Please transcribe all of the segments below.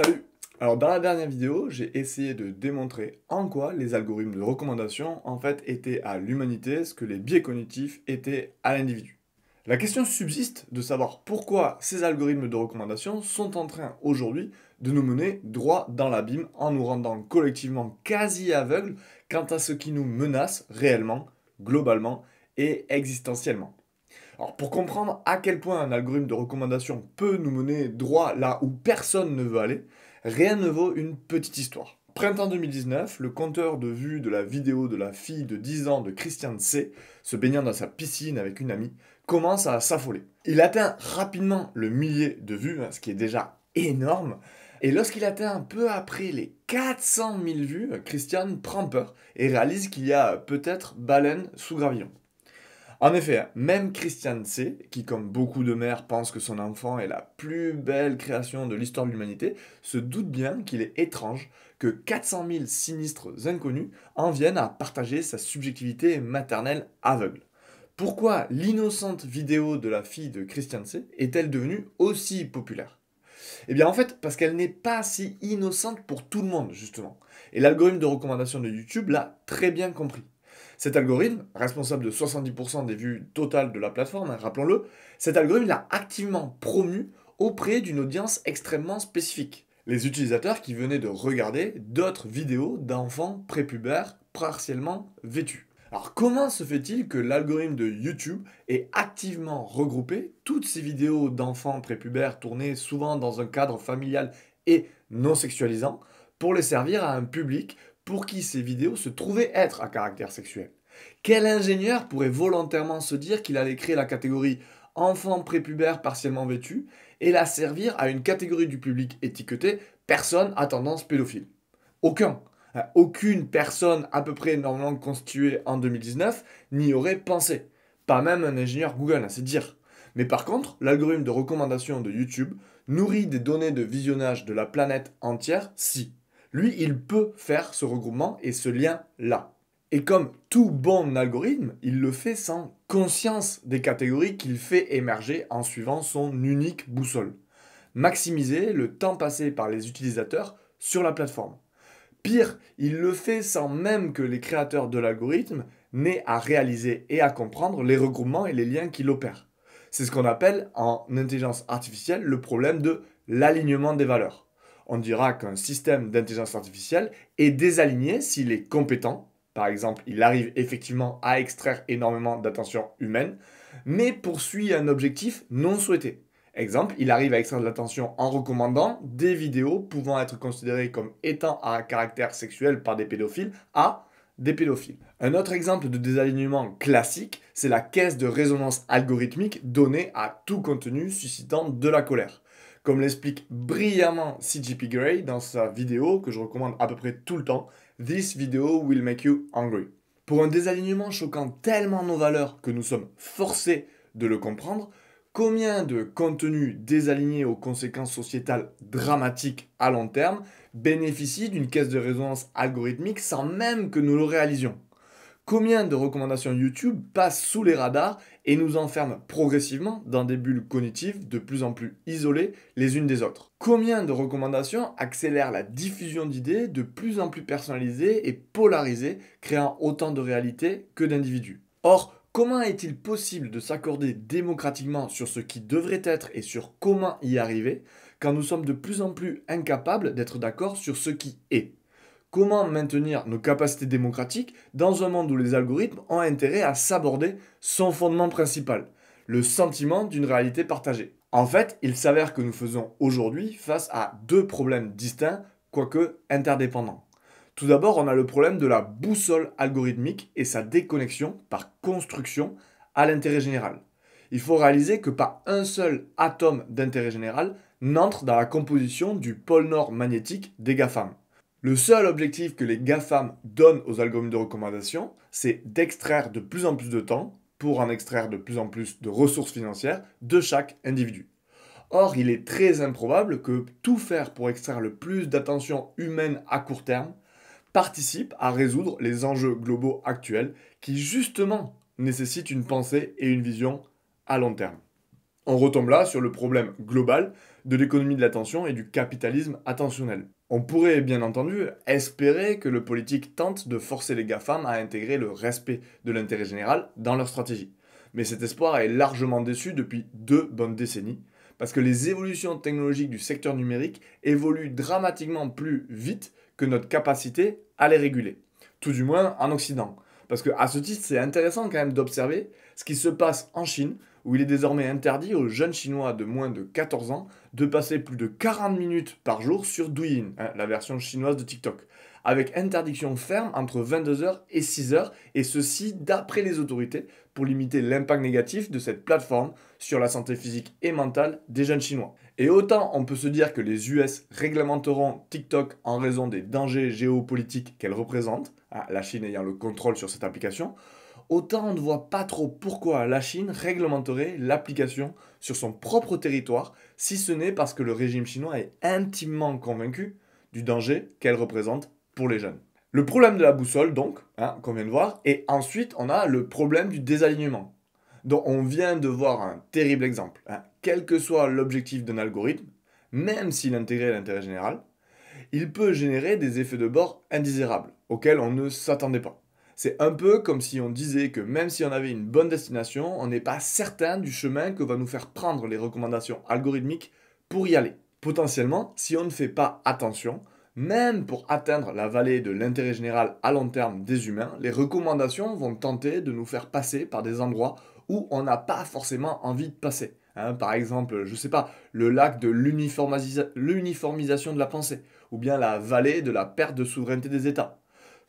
Salut Alors dans la dernière vidéo, j'ai essayé de démontrer en quoi les algorithmes de recommandation en fait étaient à l'humanité ce que les biais cognitifs étaient à l'individu. La question subsiste de savoir pourquoi ces algorithmes de recommandation sont en train aujourd'hui de nous mener droit dans l'abîme en nous rendant collectivement quasi aveugles quant à ce qui nous menace réellement, globalement et existentiellement. Alors pour comprendre à quel point un algorithme de recommandation peut nous mener droit là où personne ne veut aller, rien ne vaut une petite histoire. Printemps 2019, le compteur de vues de la vidéo de la fille de 10 ans de Christian C, se baignant dans sa piscine avec une amie, commence à s'affoler. Il atteint rapidement le millier de vues, hein, ce qui est déjà énorme, et lorsqu'il atteint peu après les 400 000 vues, Christian prend peur et réalise qu'il y a peut-être baleine sous gravillon. En effet, même Christiane C., qui comme beaucoup de mères pense que son enfant est la plus belle création de l'histoire de l'humanité, se doute bien qu'il est étrange que 400 000 sinistres inconnus en viennent à partager sa subjectivité maternelle aveugle. Pourquoi l'innocente vidéo de la fille de Christiane C est-elle devenue aussi populaire Eh bien en fait parce qu'elle n'est pas si innocente pour tout le monde justement. Et l'algorithme de recommandation de YouTube l'a très bien compris. Cet algorithme, responsable de 70% des vues totales de la plateforme, hein, rappelons-le, cet algorithme l'a activement promu auprès d'une audience extrêmement spécifique. Les utilisateurs qui venaient de regarder d'autres vidéos d'enfants prépubères partiellement vêtus. Alors comment se fait-il que l'algorithme de YouTube ait activement regroupé toutes ces vidéos d'enfants prépubères tournées souvent dans un cadre familial et non sexualisant pour les servir à un public pour qui ces vidéos se trouvaient être à caractère sexuel. Quel ingénieur pourrait volontairement se dire qu'il allait créer la catégorie enfant prépubère partiellement vêtu et la servir à une catégorie du public étiquetée personne à tendance pédophile Aucun. Hein, aucune personne à peu près normalement constituée en 2019 n'y aurait pensé. Pas même un ingénieur Google, hein, c'est dire. Mais par contre, l'algorithme de recommandation de YouTube nourrit des données de visionnage de la planète entière si lui, il peut faire ce regroupement et ce lien-là. Et comme tout bon algorithme, il le fait sans conscience des catégories qu'il fait émerger en suivant son unique boussole. Maximiser le temps passé par les utilisateurs sur la plateforme. Pire, il le fait sans même que les créateurs de l'algorithme n'aient à réaliser et à comprendre les regroupements et les liens qu'il opère. C'est ce qu'on appelle en intelligence artificielle le problème de l'alignement des valeurs on dira qu'un système d'intelligence artificielle est désaligné s'il est compétent. Par exemple, il arrive effectivement à extraire énormément d'attention humaine, mais poursuit un objectif non souhaité. Exemple, il arrive à extraire de l'attention en recommandant des vidéos pouvant être considérées comme étant à caractère sexuel par des pédophiles à des pédophiles. Un autre exemple de désalignement classique, c'est la caisse de résonance algorithmique donnée à tout contenu suscitant de la colère. Comme l'explique brillamment CGP Grey dans sa vidéo que je recommande à peu près tout le temps, This video will make you angry. Pour un désalignement choquant tellement nos valeurs que nous sommes forcés de le comprendre, combien de contenus désalignés aux conséquences sociétales dramatiques à long terme bénéficient d'une caisse de résonance algorithmique sans même que nous le réalisions Combien de recommandations YouTube passent sous les radars et nous enferment progressivement dans des bulles cognitives de plus en plus isolées les unes des autres Combien de recommandations accélèrent la diffusion d'idées de plus en plus personnalisées et polarisées, créant autant de réalités que d'individus Or, comment est-il possible de s'accorder démocratiquement sur ce qui devrait être et sur comment y arriver quand nous sommes de plus en plus incapables d'être d'accord sur ce qui est Comment maintenir nos capacités démocratiques dans un monde où les algorithmes ont intérêt à s'aborder son fondement principal, le sentiment d'une réalité partagée En fait, il s'avère que nous faisons aujourd'hui face à deux problèmes distincts, quoique interdépendants. Tout d'abord, on a le problème de la boussole algorithmique et sa déconnexion par construction à l'intérêt général. Il faut réaliser que pas un seul atome d'intérêt général n'entre dans la composition du pôle nord magnétique des GAFAM. Le seul objectif que les GAFAM donnent aux algorithmes de recommandation, c'est d'extraire de plus en plus de temps, pour en extraire de plus en plus de ressources financières, de chaque individu. Or, il est très improbable que tout faire pour extraire le plus d'attention humaine à court terme participe à résoudre les enjeux globaux actuels qui justement nécessitent une pensée et une vision à long terme. On retombe là sur le problème global de l'économie de l'attention et du capitalisme attentionnel. On pourrait bien entendu espérer que le politique tente de forcer les GAFAM à intégrer le respect de l'intérêt général dans leur stratégie. Mais cet espoir est largement déçu depuis deux bonnes décennies, parce que les évolutions technologiques du secteur numérique évoluent dramatiquement plus vite que notre capacité à les réguler. Tout du moins en Occident. Parce que à ce titre, c'est intéressant quand même d'observer ce qui se passe en Chine, où il est désormais interdit aux jeunes Chinois de moins de 14 ans de passer plus de 40 minutes par jour sur Douyin, hein, la version chinoise de TikTok, avec interdiction ferme entre 22h et 6h, et ceci d'après les autorités, pour limiter l'impact négatif de cette plateforme sur la santé physique et mentale des jeunes Chinois. Et autant on peut se dire que les US réglementeront TikTok en raison des dangers géopolitiques qu'elle représente, hein, la Chine ayant le contrôle sur cette application, autant on ne voit pas trop pourquoi la Chine réglementerait l'application sur son propre territoire, si ce n'est parce que le régime chinois est intimement convaincu du danger qu'elle représente pour les jeunes. Le problème de la boussole, donc, hein, qu'on vient de voir, et ensuite on a le problème du désalignement, dont on vient de voir un terrible exemple. Hein. Quel que soit l'objectif d'un algorithme, même s'il intégrait l'intérêt général, il peut générer des effets de bord indésirables, auxquels on ne s'attendait pas. C'est un peu comme si on disait que même si on avait une bonne destination, on n'est pas certain du chemin que va nous faire prendre les recommandations algorithmiques pour y aller. Potentiellement, si on ne fait pas attention, même pour atteindre la vallée de l'intérêt général à long terme des humains, les recommandations vont tenter de nous faire passer par des endroits où on n'a pas forcément envie de passer. Hein. par exemple, je ne sais pas, le lac de l'uniformisation de la pensée, ou bien la vallée de la perte de souveraineté des États.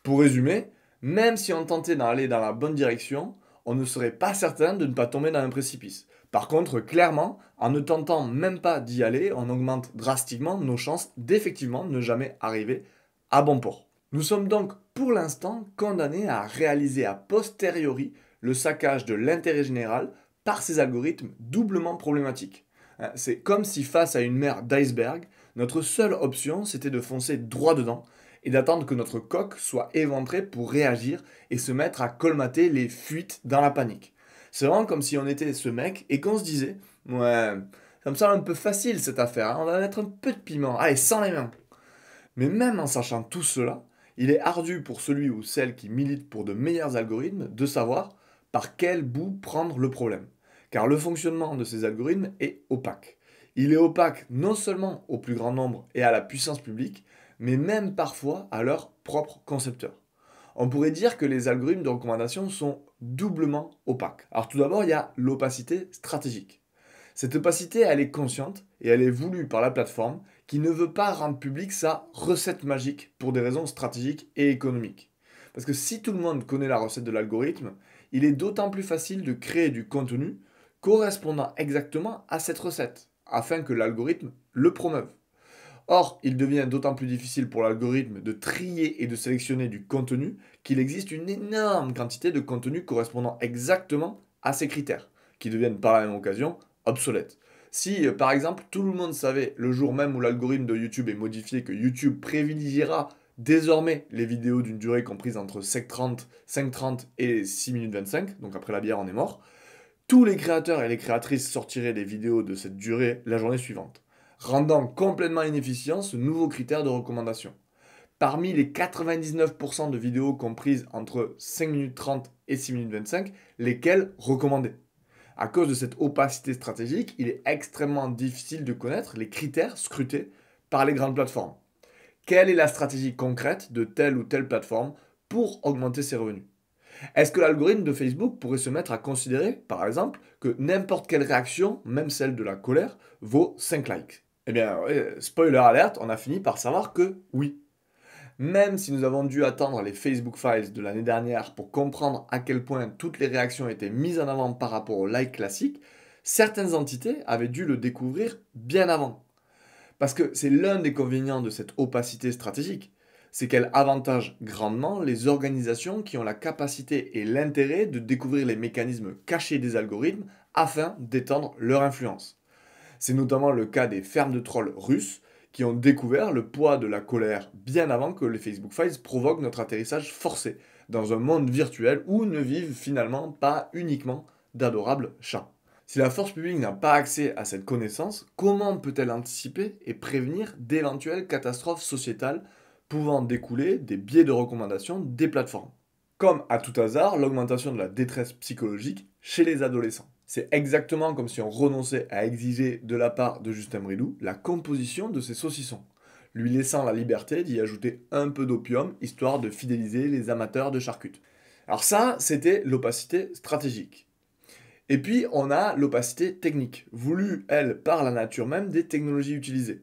Pour résumer, même si on tentait d'aller dans la bonne direction, on ne serait pas certain de ne pas tomber dans un précipice. Par contre, clairement, en ne tentant même pas d'y aller, on augmente drastiquement nos chances d'effectivement ne jamais arriver à bon port. Nous sommes donc pour l'instant condamnés à réaliser a posteriori le saccage de l'intérêt général par ces algorithmes doublement problématiques. Hein, c'est comme si face à une mer d'iceberg, notre seule option c'était de foncer droit dedans et d'attendre que notre coque soit éventré pour réagir et se mettre à colmater les fuites dans la panique. C'est vraiment comme si on était ce mec et qu'on se disait Ouais, ça me semble un peu facile cette affaire, hein, on va mettre un peu de piment, allez, sans les mains. Mais même en sachant tout cela, il est ardu pour celui ou celle qui milite pour de meilleurs algorithmes de savoir par quel bout prendre le problème. Car le fonctionnement de ces algorithmes est opaque. Il est opaque non seulement au plus grand nombre et à la puissance publique, mais même parfois à leur propre concepteur. On pourrait dire que les algorithmes de recommandation sont doublement opaques. Alors tout d'abord, il y a l'opacité stratégique. Cette opacité, elle est consciente et elle est voulue par la plateforme qui ne veut pas rendre publique sa recette magique pour des raisons stratégiques et économiques. Parce que si tout le monde connaît la recette de l'algorithme, il est d'autant plus facile de créer du contenu correspondant exactement à cette recette, afin que l'algorithme le promeuve. Or, il devient d'autant plus difficile pour l'algorithme de trier et de sélectionner du contenu qu'il existe une énorme quantité de contenu correspondant exactement à ces critères, qui deviennent par la même occasion obsolètes. Si, euh, par exemple, tout le monde savait le jour même où l'algorithme de YouTube est modifié que YouTube privilégiera désormais les vidéos d'une durée comprise entre 5.30, 5.30 et 6 minutes 25, donc après la bière on est mort, tous les créateurs et les créatrices sortiraient les vidéos de cette durée la journée suivante rendant complètement inefficient ce nouveau critère de recommandation. Parmi les 99% de vidéos comprises entre 5 minutes 30 et 6 minutes 25, lesquelles recommandées À cause de cette opacité stratégique, il est extrêmement difficile de connaître les critères scrutés par les grandes plateformes. Quelle est la stratégie concrète de telle ou telle plateforme pour augmenter ses revenus Est-ce que l'algorithme de Facebook pourrait se mettre à considérer, par exemple, que n'importe quelle réaction, même celle de la colère, vaut 5 likes eh bien, spoiler alerte, on a fini par savoir que oui. Même si nous avons dû attendre les Facebook Files de l'année dernière pour comprendre à quel point toutes les réactions étaient mises en avant par rapport au like classique, certaines entités avaient dû le découvrir bien avant. Parce que c'est l'un des convénients de cette opacité stratégique, c'est qu'elle avantage grandement les organisations qui ont la capacité et l'intérêt de découvrir les mécanismes cachés des algorithmes afin d'étendre leur influence. C'est notamment le cas des fermes de trolls russes qui ont découvert le poids de la colère bien avant que les Facebook Files provoquent notre atterrissage forcé dans un monde virtuel où ne vivent finalement pas uniquement d'adorables chats. Si la force publique n'a pas accès à cette connaissance, comment peut-elle anticiper et prévenir d'éventuelles catastrophes sociétales pouvant découler des biais de recommandation des plateformes Comme à tout hasard, l'augmentation de la détresse psychologique chez les adolescents. C'est exactement comme si on renonçait à exiger de la part de Justin Bridou la composition de ses saucissons, lui laissant la liberté d'y ajouter un peu d'opium, histoire de fidéliser les amateurs de charcutes. Alors ça, c'était l'opacité stratégique. Et puis, on a l'opacité technique, voulue, elle, par la nature même des technologies utilisées.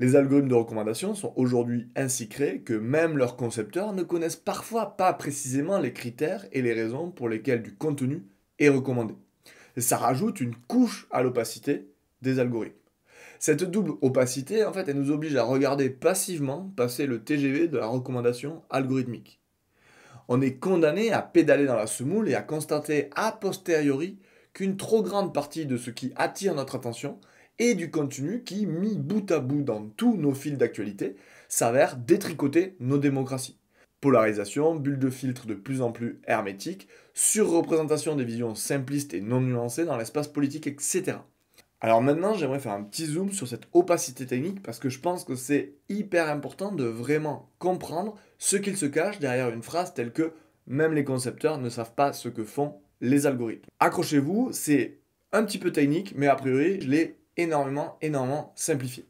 Les algorithmes de recommandation sont aujourd'hui ainsi créés que même leurs concepteurs ne connaissent parfois pas précisément les critères et les raisons pour lesquelles du contenu est recommandé ça rajoute une couche à l'opacité des algorithmes. Cette double opacité, en fait, elle nous oblige à regarder passivement passer le TGV de la recommandation algorithmique. On est condamné à pédaler dans la semoule et à constater a posteriori qu'une trop grande partie de ce qui attire notre attention et du contenu qui, mis bout à bout dans tous nos fils d'actualité, s'avère détricoter nos démocraties polarisation, bulle de filtre de plus en plus hermétique, surreprésentation des visions simplistes et non nuancées dans l'espace politique, etc. Alors maintenant, j'aimerais faire un petit zoom sur cette opacité technique parce que je pense que c'est hyper important de vraiment comprendre ce qu'il se cache derrière une phrase telle que même les concepteurs ne savent pas ce que font les algorithmes. Accrochez-vous, c'est un petit peu technique, mais a priori, je l'ai énormément, énormément simplifié.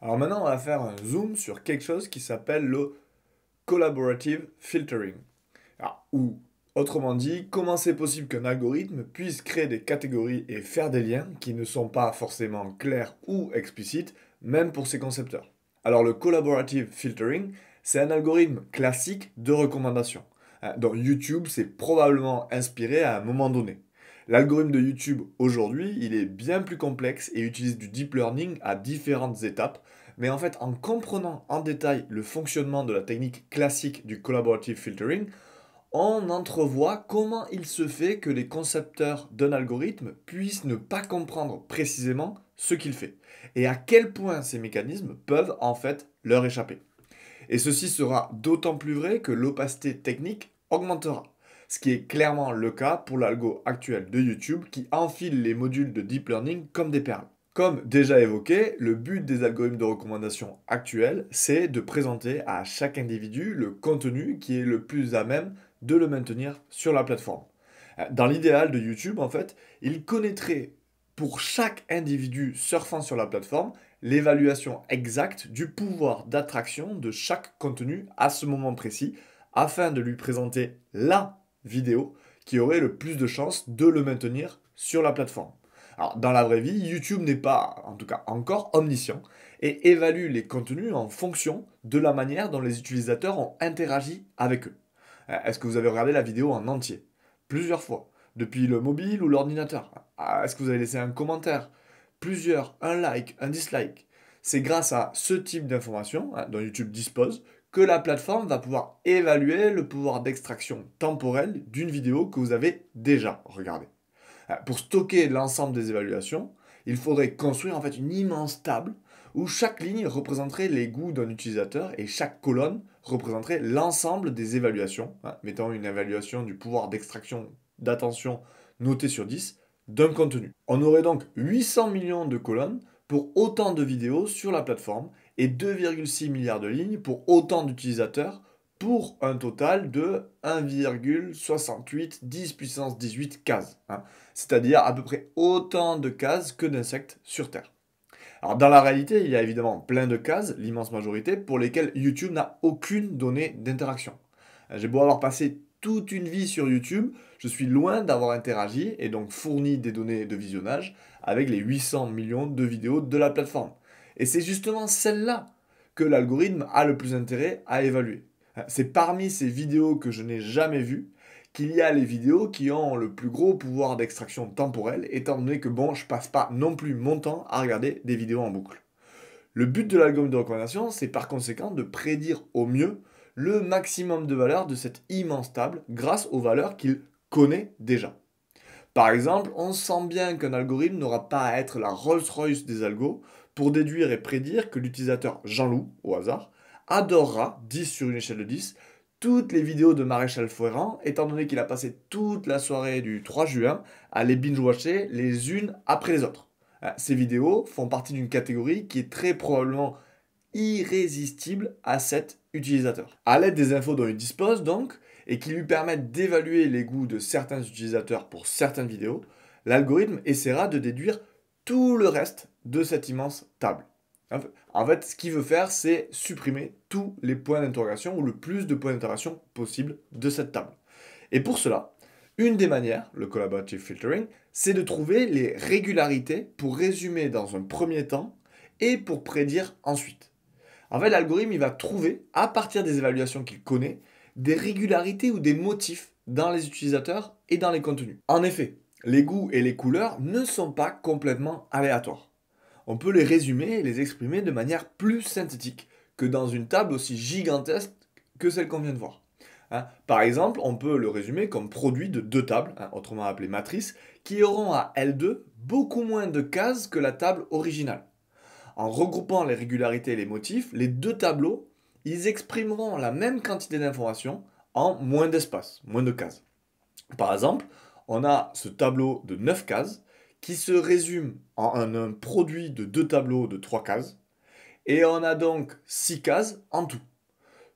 Alors maintenant, on va faire un zoom sur quelque chose qui s'appelle le Collaborative Filtering. Ah, ou autrement dit, comment c'est possible qu'un algorithme puisse créer des catégories et faire des liens qui ne sont pas forcément clairs ou explicites, même pour ses concepteurs. Alors le Collaborative Filtering, c'est un algorithme classique de recommandation. Hein, Dans YouTube, s'est probablement inspiré à un moment donné. L'algorithme de YouTube aujourd'hui, il est bien plus complexe et utilise du deep learning à différentes étapes mais en fait, en comprenant en détail le fonctionnement de la technique classique du collaborative filtering, on entrevoit comment il se fait que les concepteurs d'un algorithme puissent ne pas comprendre précisément ce qu'il fait et à quel point ces mécanismes peuvent en fait leur échapper. Et ceci sera d'autant plus vrai que l'opacité technique augmentera, ce qui est clairement le cas pour l'algo actuel de YouTube qui enfile les modules de deep learning comme des perles. Comme déjà évoqué, le but des algorithmes de recommandation actuels, c'est de présenter à chaque individu le contenu qui est le plus à même de le maintenir sur la plateforme. Euh, dans l'idéal de YouTube, en fait, il connaîtrait pour chaque individu surfant sur la plateforme l'évaluation exacte du pouvoir d'attraction de chaque contenu à ce moment précis, afin de lui présenter la vidéo qui aurait le plus de chances de le maintenir sur la plateforme dans la vraie vie, YouTube n'est pas, en tout cas encore, omniscient et évalue les contenus en fonction de la manière dont les utilisateurs ont interagi avec eux. Euh, est-ce que vous avez regardé la vidéo en entier Plusieurs fois. Depuis le mobile ou l'ordinateur euh, Est-ce que vous avez laissé un commentaire Plusieurs, un like, un dislike. C'est grâce à ce type d'informations hein, dont YouTube dispose que la plateforme va pouvoir évaluer le pouvoir d'extraction temporelle d'une vidéo que vous avez déjà regardée. Euh, pour stocker l'ensemble des évaluations, il faudrait construire en fait une immense table où chaque ligne représenterait les goûts d'un utilisateur et chaque colonne représenterait l'ensemble des évaluations. mettant hein, mettons une évaluation du pouvoir d'extraction d'attention notée sur 10 d'un contenu. On aurait donc 800 millions de colonnes pour autant de vidéos sur la plateforme et 2,6 milliards de lignes pour autant d'utilisateurs pour un total de 1,68 10 puissance 18 cases, hein. c'est-à-dire à peu près autant de cases que d'insectes sur Terre. Alors dans la réalité, il y a évidemment plein de cases, l'immense majorité, pour lesquelles YouTube n'a aucune donnée d'interaction. Euh, j'ai beau avoir passé toute une vie sur YouTube, je suis loin d'avoir interagi et donc fourni des données de visionnage avec les 800 millions de vidéos de la plateforme. Et c'est justement celle-là que l'algorithme a le plus intérêt à évaluer. C'est parmi ces vidéos que je n'ai jamais vues qu'il y a les vidéos qui ont le plus gros pouvoir d'extraction temporelle, étant donné que bon, je passe pas non plus mon temps à regarder des vidéos en boucle. Le but de l'algorithme de recommandation, c'est par conséquent de prédire au mieux le maximum de valeur de cette immense table grâce aux valeurs qu'il connaît déjà. Par exemple, on sent bien qu'un algorithme n'aura pas à être la Rolls-Royce des algos pour déduire et prédire que l'utilisateur Jean-Loup, au hasard, adorera, 10 sur une échelle de 10, toutes les vidéos de Maréchal Foueran, étant donné qu'il a passé toute la soirée du 3 juin à les binge-watcher les unes après les autres. Euh, ces vidéos font partie d'une catégorie qui est très probablement irrésistible à cet utilisateur. À l'aide des infos dont il dispose donc, et qui lui permettent d'évaluer les goûts de certains utilisateurs pour certaines vidéos, l'algorithme essaiera de déduire tout le reste de cette immense table. En fait, ce qu'il veut faire, c'est supprimer tous les points d'interrogation ou le plus de points d'interrogation possible de cette table. Et pour cela, une des manières, le collaborative filtering, c'est de trouver les régularités pour résumer dans un premier temps et pour prédire ensuite. En fait, l'algorithme, il va trouver, à partir des évaluations qu'il connaît, des régularités ou des motifs dans les utilisateurs et dans les contenus. En effet, les goûts et les couleurs ne sont pas complètement aléatoires on peut les résumer et les exprimer de manière plus synthétique que dans une table aussi gigantesque que celle qu'on vient de voir. Hein, par exemple, on peut le résumer comme produit de deux tables, hein, autrement appelées matrices, qui auront à L2 beaucoup moins de cases que la table originale. En regroupant les régularités et les motifs, les deux tableaux, ils exprimeront la même quantité d'informations en moins d'espace, moins de cases. Par exemple, on a ce tableau de 9 cases qui se résume en un, produit de deux tableaux de trois cases. Et on a donc six cases en tout.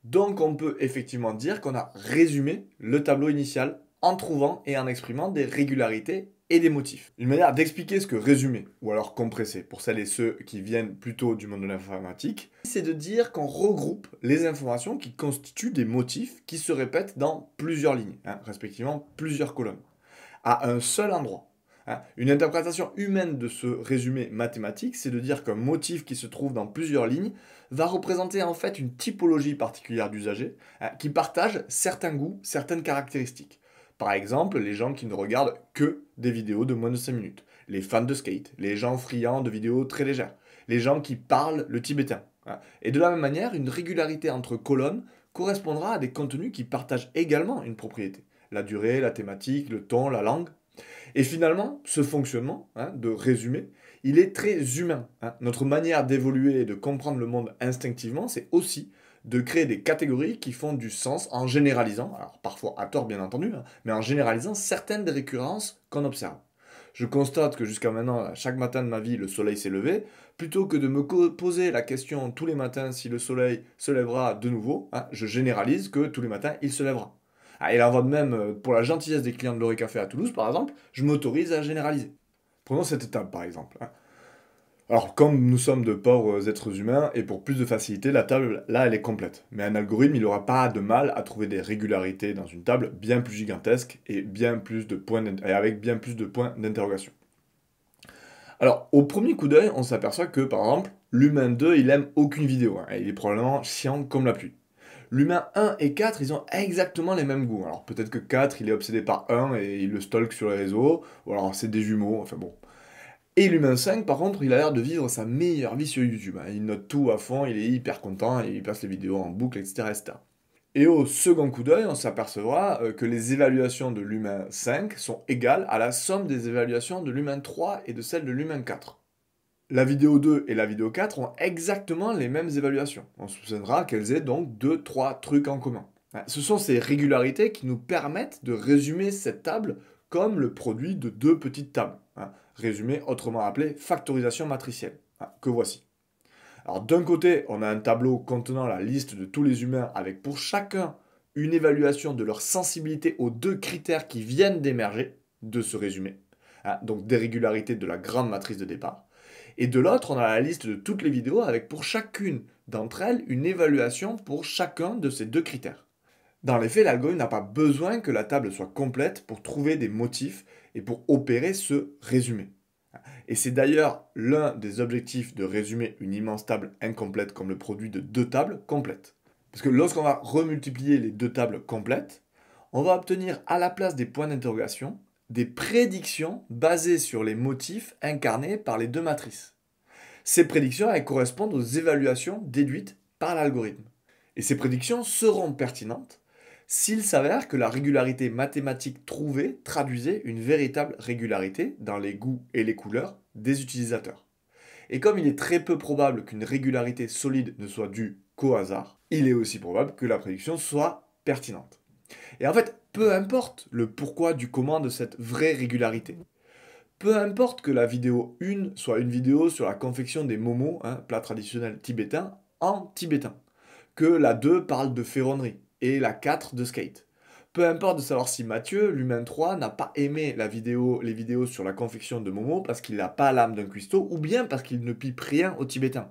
Donc on peut effectivement dire qu'on a résumé le tableau initial en trouvant et en exprimant des régularités et des motifs. Une manière d'expliquer ce que résumer, ou alors compresser, pour celles et ceux qui viennent plutôt du monde de l'informatique, c'est de dire qu'on regroupe les informations qui constituent des motifs qui se répètent dans plusieurs lignes, hein, respectivement plusieurs colonnes, à un seul endroit. Hein. Une interprétation humaine de ce résumé mathématique, c'est de dire qu'un motif qui se trouve dans plusieurs lignes va représenter en fait une typologie particulière d'usagers hein, qui partagent certains goûts, certaines caractéristiques. Par exemple, les gens qui ne regardent que des vidéos de moins de 5 minutes, les fans de skate, les gens friands de vidéos très légères, les gens qui parlent le tibétain. Hein. Et de la même manière, une régularité entre colonnes correspondra à des contenus qui partagent également une propriété. La durée, la thématique, le ton, la langue, et finalement, ce fonctionnement, hein, de résumé, il est très humain. Hein. Notre manière d'évoluer et de comprendre le monde instinctivement, c'est aussi de créer des catégories qui font du sens en généralisant, alors parfois à tort bien entendu, hein, mais en généralisant certaines des récurrences qu'on observe. Je constate que jusqu'à maintenant, chaque matin de ma vie, le soleil s'est levé. Plutôt que de me poser la question tous les matins si le soleil se lèvera de nouveau, je généralise que tous les matins, il se lèvera. Ah, et là, en de même euh, pour la gentillesse des clients de l'Oré Café à Toulouse, par exemple, je m'autorise à généraliser. Prenons cette table, par exemple. Hein. Alors, comme nous sommes de pauvres euh, êtres humains, et pour plus de facilité, la table, là, elle est complète. Mais un algorithme, il n'aura pas de mal à trouver des régularités dans une table bien plus gigantesque et, bien plus de points et avec bien plus de points d'interrogation. Alors, au premier coup d'œil, on s'aperçoit que, par exemple, l'humain 2, il aime aucune vidéo. Hein, il est probablement chiant comme la pluie l'humain 1 et 4, ils ont exactement les mêmes goûts. Alors peut-être que 4, il est obsédé par 1 et il le stalk sur les réseaux, ou alors c'est des jumeaux, enfin bon. Et l'humain 5, par contre, il a l'air de vivre sa meilleure vie sur YouTube. Hein. Il note tout à fond, il est hyper content, il passe les vidéos en boucle, etc. etc. Et au second coup d'œil, on s'apercevra euh, que les évaluations de l'humain 5 sont égales à la somme des évaluations de l'humain 3 et de celle de l'humain 4 la vidéo 2 et la vidéo 4 ont exactement les mêmes évaluations. On soupçonnera qu'elles aient donc 2-3 trucs en commun. Ce sont ces régularités qui nous permettent de résumer cette table comme le produit de deux petites tables, résumé autrement appelé factorisation matricielle, que voici. Alors d'un côté, on a un tableau contenant la liste de tous les humains avec pour chacun une évaluation de leur sensibilité aux deux critères qui viennent d'émerger de ce résumé, donc des régularités de la grande matrice de départ, et de l'autre, on a la liste de toutes les vidéos avec pour chacune d'entre elles une évaluation pour chacun de ces deux critères. Dans les faits, l'algorithme n'a pas besoin que la table soit complète pour trouver des motifs et pour opérer ce résumé. Et c'est d'ailleurs l'un des objectifs de résumer une immense table incomplète comme le produit de deux tables complètes. Parce que lorsqu'on va remultiplier les deux tables complètes, on va obtenir à la place des points d'interrogation des prédictions basées sur les motifs incarnés par les deux matrices. Ces prédictions elles correspondent aux évaluations déduites par l'algorithme. Et ces prédictions seront pertinentes s'il s'avère que la régularité mathématique trouvée traduisait une véritable régularité dans les goûts et les couleurs des utilisateurs. Et comme il est très peu probable qu'une régularité solide ne soit due qu'au hasard, il est aussi probable que la prédiction soit pertinente. Et en fait, peu importe le pourquoi du comment de cette vraie régularité. Peu importe que la vidéo 1 soit une vidéo sur la confection des momos, un hein, plat traditionnel tibétain, en tibétain. Que la 2 parle de ferronnerie et la 4 de skate. Peu importe de savoir si Mathieu, l'humain 3, n'a pas aimé la vidéo, les vidéos sur la confection de momos parce qu'il n'a pas l'âme d'un cuistot ou bien parce qu'il ne pipe rien au tibétain.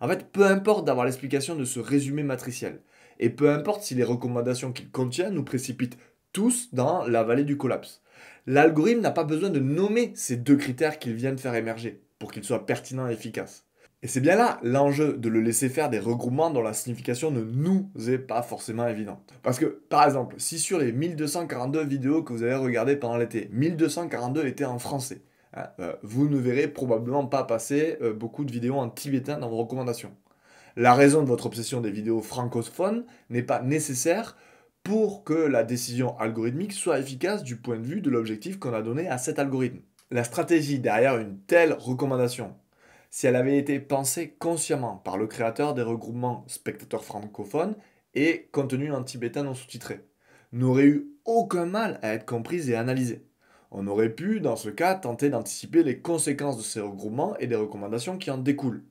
En fait, peu importe d'avoir l'explication de ce résumé matriciel. Et peu importe si les recommandations qu'il contient nous précipitent tous dans la vallée du collapse. L'algorithme n'a pas besoin de nommer ces deux critères qu'il vient de faire émerger pour qu'ils soient pertinents et efficaces. Et c'est bien là l'enjeu de le laisser faire des regroupements dont la signification ne nous est pas forcément évidente. Parce que, par exemple, si sur les 1242 vidéos que vous avez regardées pendant l'été, 1242 étaient en français, hein, euh, vous ne verrez probablement pas passer euh, beaucoup de vidéos en tibétain dans vos recommandations. La raison de votre obsession des vidéos francophones n'est pas nécessaire pour que la décision algorithmique soit efficace du point de vue de l'objectif qu'on a donné à cet algorithme. La stratégie derrière une telle recommandation, si elle avait été pensée consciemment par le créateur des regroupements spectateurs francophones et contenu en tibétain non sous-titré, n'aurait eu aucun mal à être comprise et analysée. On aurait pu, dans ce cas, tenter d'anticiper les conséquences de ces regroupements et des recommandations qui en découlent.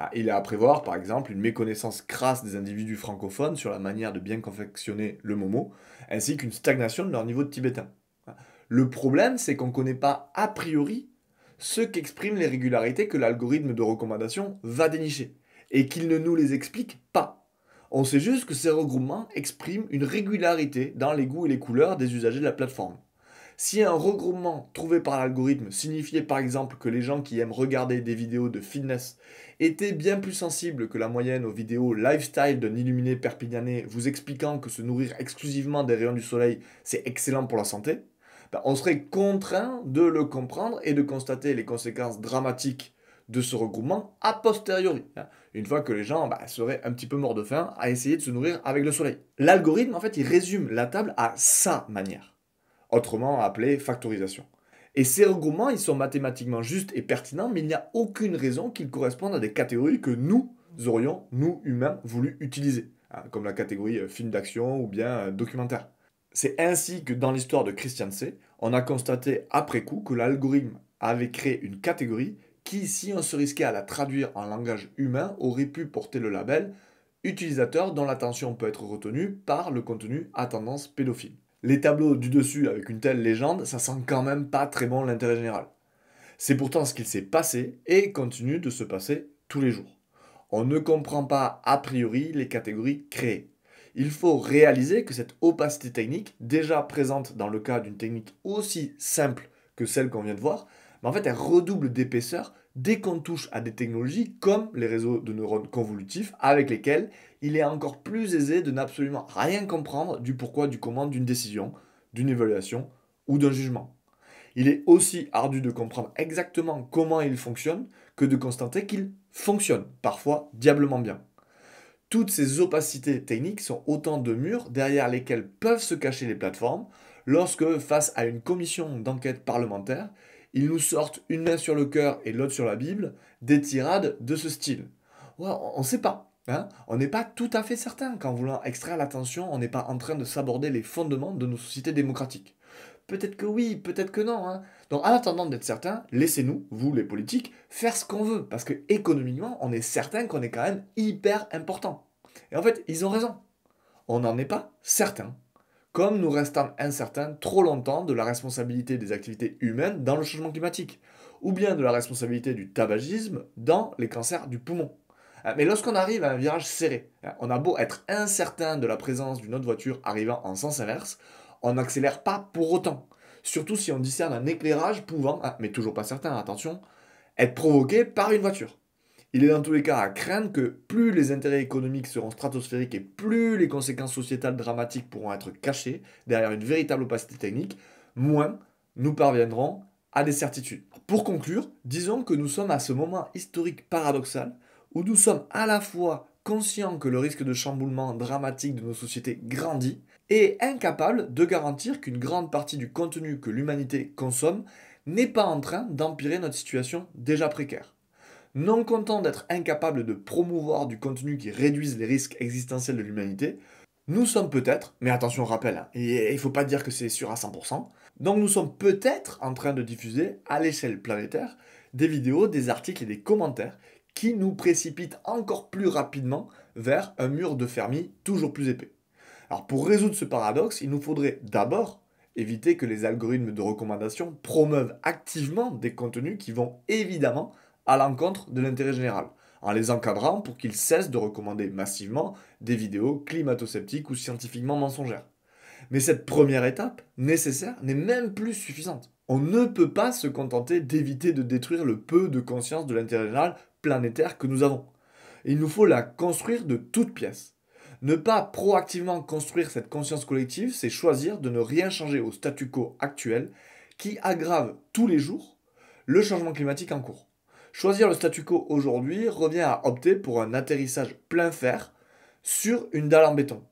Ah, il est à prévoir, par exemple, une méconnaissance crasse des individus francophones sur la manière de bien confectionner le momo, ainsi qu'une stagnation de leur niveau de tibétain. Ah, le problème, c'est qu'on ne connaît pas a priori ce qu'expriment les régularités que l'algorithme de recommandation va dénicher, et qu'il ne nous les explique pas. On sait juste que ces regroupements expriment une régularité dans les goûts et les couleurs des usagers de la plateforme. Si un regroupement trouvé par l'algorithme signifiait par exemple que les gens qui aiment regarder des vidéos de fitness étaient bien plus sensibles que la moyenne aux vidéos lifestyle d'un illuminé perpignanais vous expliquant que se nourrir exclusivement des rayons du soleil, c'est excellent pour la santé, ben, on serait contraint de le comprendre et de constater les conséquences dramatiques de ce regroupement a posteriori, hein, une fois que les gens ben, seraient un petit peu morts de faim à essayer de se nourrir avec le soleil. L'algorithme, en fait, il résume la table à sa manière autrement appelé factorisation. Et ces regroupements, ils sont mathématiquement justes et pertinents, mais il n'y a aucune raison qu'ils correspondent à des catégories que nous aurions, nous humains, voulu utiliser, hein, comme la catégorie euh, film d'action ou bien euh, documentaire. C'est ainsi que dans l'histoire de Christian C., on a constaté après coup que l'algorithme avait créé une catégorie qui, si on se risquait à la traduire en langage humain, aurait pu porter le label utilisateur dont l'attention peut être retenue par le contenu à tendance pédophile les tableaux du dessus avec une telle légende, ça sent quand même pas très bon l'intérêt général. C'est pourtant ce qu'il s'est passé et continue de se passer tous les jours. On ne comprend pas a priori les catégories créées. Il faut réaliser que cette opacité technique, déjà présente dans le cas d'une technique aussi simple que celle qu'on vient de voir, mais en fait elle redouble d'épaisseur dès qu'on touche à des technologies comme les réseaux de neurones convolutifs, avec lesquels il est encore plus aisé de n'absolument rien comprendre du pourquoi, du comment d'une décision, d'une évaluation ou d'un jugement. Il est aussi ardu de comprendre exactement comment ils fonctionnent que de constater qu'ils fonctionnent, parfois diablement bien. Toutes ces opacités techniques sont autant de murs derrière lesquels peuvent se cacher les plateformes lorsque, face à une commission d'enquête parlementaire, ils nous sortent une main sur le cœur et l'autre sur la Bible, des tirades de ce style. on ne sait pas. Hein. on n'est pas tout à fait certain qu'en voulant extraire l'attention, on n'est pas en train de s'aborder les fondements de nos sociétés démocratiques. Peut-être que oui, peut-être que non. Hein. Donc en attendant d'être certain, laissez-nous, vous les politiques, faire ce qu'on veut, parce que économiquement, on est certain qu'on est quand même hyper important. Et en fait, ils ont raison. On n'en est pas certain comme nous restons incertains trop longtemps de la responsabilité des activités humaines dans le changement climatique, ou bien de la responsabilité du tabagisme dans les cancers du poumon. Ah, mais lorsqu'on arrive à un virage serré, ah, on a beau être incertain de la présence d'une autre voiture arrivant en sens inverse, on n'accélère pas pour autant. Surtout si on discerne un éclairage pouvant, ah, mais toujours pas certain, attention, être provoqué par une voiture. Il est dans tous les cas à craindre que plus les intérêts économiques seront stratosphériques et plus les conséquences sociétales dramatiques pourront être cachées derrière une véritable opacité technique, moins nous parviendrons à des certitudes. Pour conclure, disons que nous sommes à ce moment historique paradoxal où nous sommes à la fois conscients que le risque de chamboulement dramatique de nos sociétés grandit et incapables de garantir qu'une grande partie du contenu que l'humanité consomme n'est pas en train d'empirer notre situation déjà précaire non content d'être incapable de promouvoir du contenu qui réduise les risques existentiels de l'humanité, nous sommes peut-être, mais attention rappel, hein, il ne faut pas dire que c'est sûr à 100%, donc nous sommes peut-être en train de diffuser à l'échelle planétaire des vidéos, des articles et des commentaires qui nous précipitent encore plus rapidement vers un mur de Fermi toujours plus épais. Alors pour résoudre ce paradoxe, il nous faudrait d'abord éviter que les algorithmes de recommandation promeuvent activement des contenus qui vont évidemment à l'encontre de l'intérêt général, en les encadrant pour qu'ils cessent de recommander massivement des vidéos climato-sceptiques ou scientifiquement mensongères. Mais cette première étape, nécessaire, n'est même plus suffisante. On ne peut pas se contenter d'éviter de détruire le peu de conscience de l'intérêt général planétaire que nous avons. Il nous faut la construire de toutes pièces. Ne pas proactivement construire cette conscience collective, c'est choisir de ne rien changer au statu quo actuel qui aggrave tous les jours le changement climatique en cours. Choisir le statu quo aujourd'hui revient à opter pour un atterrissage plein fer sur une dalle en béton.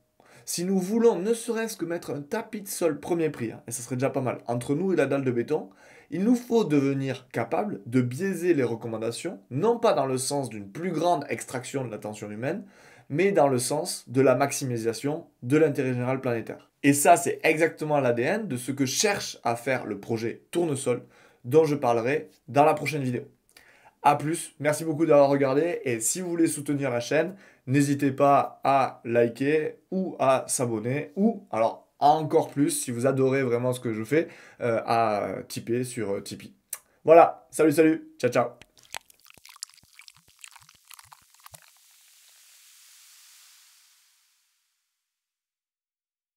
Si nous voulons ne serait-ce que mettre un tapis de sol premier prix, hein, et ce serait déjà pas mal, entre nous et la dalle de béton, il nous faut devenir capable de biaiser les recommandations, non pas dans le sens d'une plus grande extraction de l'attention humaine, mais dans le sens de la maximisation de l'intérêt général planétaire. Et ça, c'est exactement l'ADN de ce que cherche à faire le projet Tournesol, dont je parlerai dans la prochaine vidéo. A plus, merci beaucoup d'avoir regardé et si vous voulez soutenir la chaîne, n'hésitez pas à liker ou à s'abonner ou alors encore plus si vous adorez vraiment ce que je fais, euh, à tiper sur euh, Tipeee. Voilà, salut salut, ciao ciao